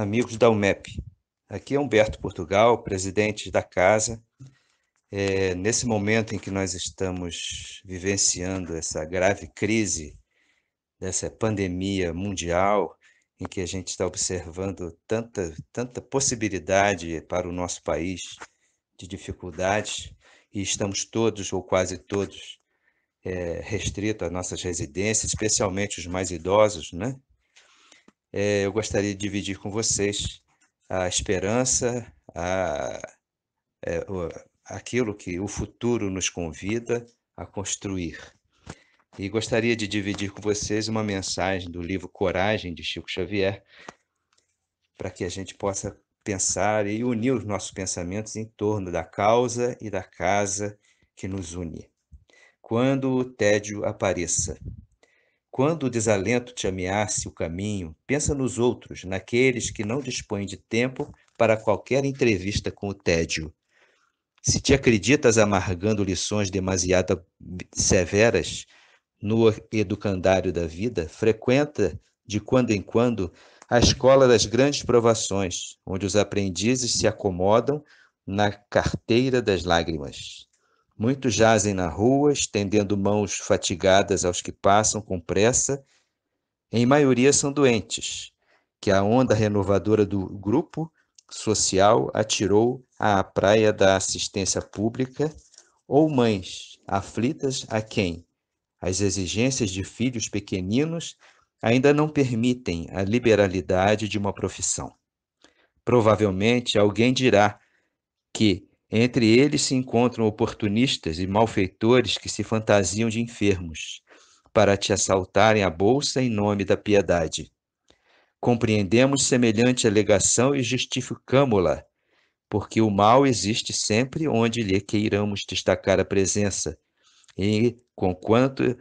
amigos da UMEP. Aqui é Humberto Portugal, presidente da casa. É, nesse momento em que nós estamos vivenciando essa grave crise dessa pandemia mundial, em que a gente está observando tanta, tanta possibilidade para o nosso país de dificuldades, e estamos todos, ou quase todos, é, restritos às nossas residências, especialmente os mais idosos, né? é, eu gostaria de dividir com vocês a esperança, a, é, o, aquilo que o futuro nos convida a construir. E gostaria de dividir com vocês uma mensagem do livro Coragem, de Chico Xavier, para que a gente possa pensar e unir os nossos pensamentos em torno da causa e da casa que nos une. Quando o tédio apareça, quando o desalento te ameace o caminho, pensa nos outros, naqueles que não dispõem de tempo para qualquer entrevista com o tédio. Se te acreditas amargando lições demasiado severas no educandário da vida, frequenta de quando em quando a escola das grandes provações, onde os aprendizes se acomodam na carteira das lágrimas. Muitos jazem na rua, estendendo mãos fatigadas aos que passam com pressa. Em maioria são doentes, que a onda renovadora do grupo social atirou à praia da assistência pública, ou mães aflitas a quem as exigências de filhos pequeninos ainda não permitem a liberalidade de uma profissão. Provavelmente alguém dirá que entre eles se encontram oportunistas e malfeitores que se fantasiam de enfermos, para te assaltarem a bolsa em nome da piedade. Compreendemos semelhante alegação e justificamo-la, porque o mal existe sempre onde lhe queiramos destacar a presença, e, conquanto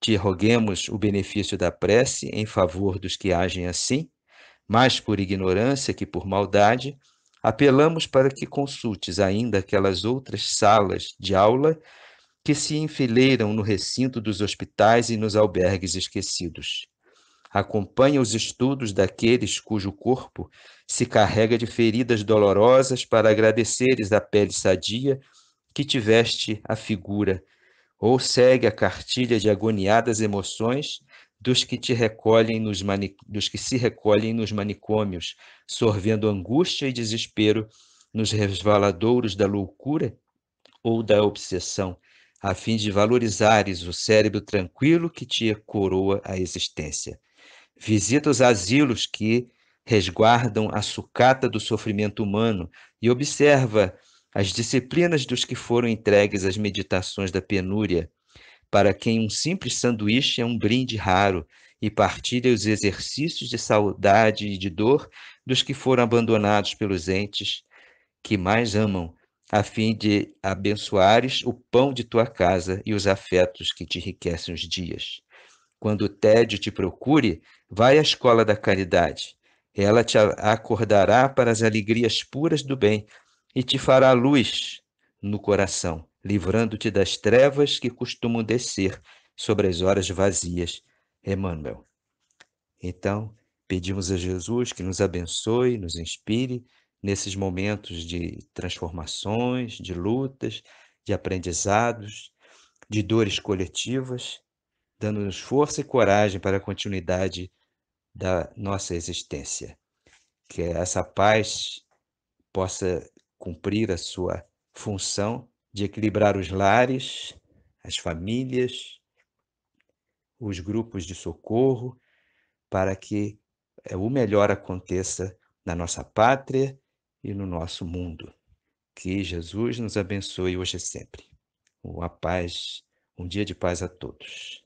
te roguemos o benefício da prece em favor dos que agem assim, mais por ignorância que por maldade, Apelamos para que consultes ainda aquelas outras salas de aula que se enfileiram no recinto dos hospitais e nos albergues esquecidos. Acompanha os estudos daqueles cujo corpo se carrega de feridas dolorosas para agradeceres a pele sadia que tiveste a figura, ou segue a cartilha de agoniadas emoções dos que te recolhem nos manic... dos que se recolhem nos manicômios, sorvendo angústia e desespero nos resvaladouros da loucura ou da obsessão, a fim de valorizares o cérebro tranquilo que te coroa a existência. Visita os asilos que resguardam a sucata do sofrimento humano e observa as disciplinas dos que foram entregues às meditações da penúria para quem um simples sanduíche é um brinde raro e partilha os exercícios de saudade e de dor dos que foram abandonados pelos entes que mais amam, a fim de abençoares o pão de tua casa e os afetos que te enriquecem os dias. Quando o tédio te procure, vai à escola da caridade. Ela te acordará para as alegrias puras do bem e te fará luz no coração, livrando-te das trevas que costumam descer sobre as horas vazias. Emmanuel. Então, pedimos a Jesus que nos abençoe, nos inspire nesses momentos de transformações, de lutas, de aprendizados, de dores coletivas, dando-nos força e coragem para a continuidade da nossa existência. Que essa paz possa cumprir a sua função de equilibrar os lares, as famílias, os grupos de socorro, para que eh, o melhor aconteça na nossa pátria e no nosso mundo. Que Jesus nos abençoe hoje e sempre. Uma paz, um dia de paz a todos.